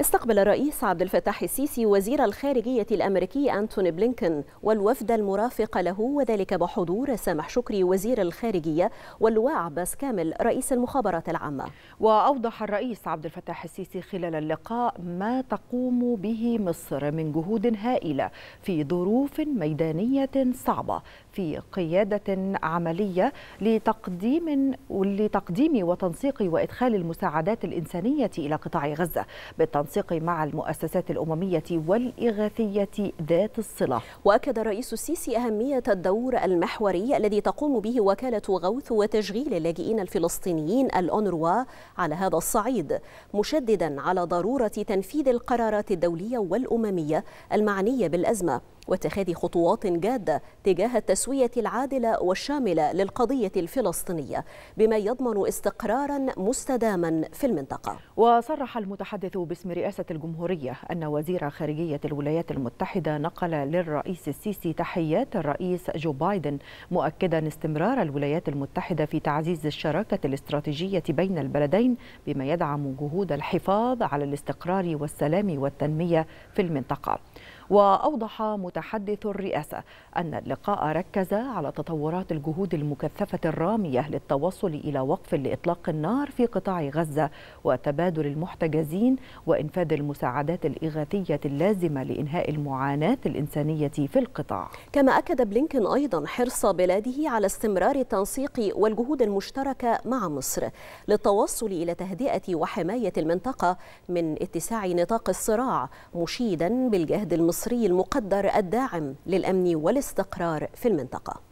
استقبل الرئيس عبد الفتاح السيسي وزير الخارجية الأمريكي أنتوني بلينكن والوفد المرافق له وذلك بحضور سامح شكري وزير الخارجية واللواء عباس كامل رئيس المخابرات العامة وأوضح الرئيس عبد الفتاح السيسي خلال اللقاء ما تقوم به مصر من جهود هائلة في ظروف ميدانية صعبة في قيادة عملية لتقديم لتقديم وتنسيق وإدخال المساعدات الإنسانية إلى قطاع غزة بالتنسيق التنسيق مع المؤسسات الأممية والإغاثية ذات الصلة وأكد الرئيس السيسي أهمية الدور المحوري الذي تقوم به وكالة غوث وتشغيل اللاجئين الفلسطينيين الأونروا على هذا الصعيد مشددا على ضرورة تنفيذ القرارات الدولية والأممية المعنية بالأزمة واتخاذ خطوات جادة تجاه التسوية العادلة والشاملة للقضية الفلسطينية بما يضمن استقرارا مستداما في المنطقة وصرح المتحدث باسم من رئاسة الجمهورية أن وزير خارجية الولايات المتحدة نقل للرئيس السيسي تحيات الرئيس جو بايدن مؤكدا استمرار الولايات المتحدة في تعزيز الشراكة الاستراتيجية بين البلدين بما يدعم جهود الحفاظ على الاستقرار والسلام والتنمية في المنطقة وأوضح متحدث الرئاسة أن اللقاء ركز على تطورات الجهود المكثفة الرامية للتوصل إلى وقف لإطلاق النار في قطاع غزة وتبادل المحتجزين وإنفاذ المساعدات الإغاثية اللازمة لإنهاء المعاناة الإنسانية في القطاع كما أكد بلينكن أيضا حرص بلاده على استمرار التنسيق والجهود المشتركة مع مصر للتوصل إلى تهدئة وحماية المنطقة من اتساع نطاق الصراع مشيدا بالجهد المصري المصري المقدر الداعم للأمن والاستقرار في المنطقة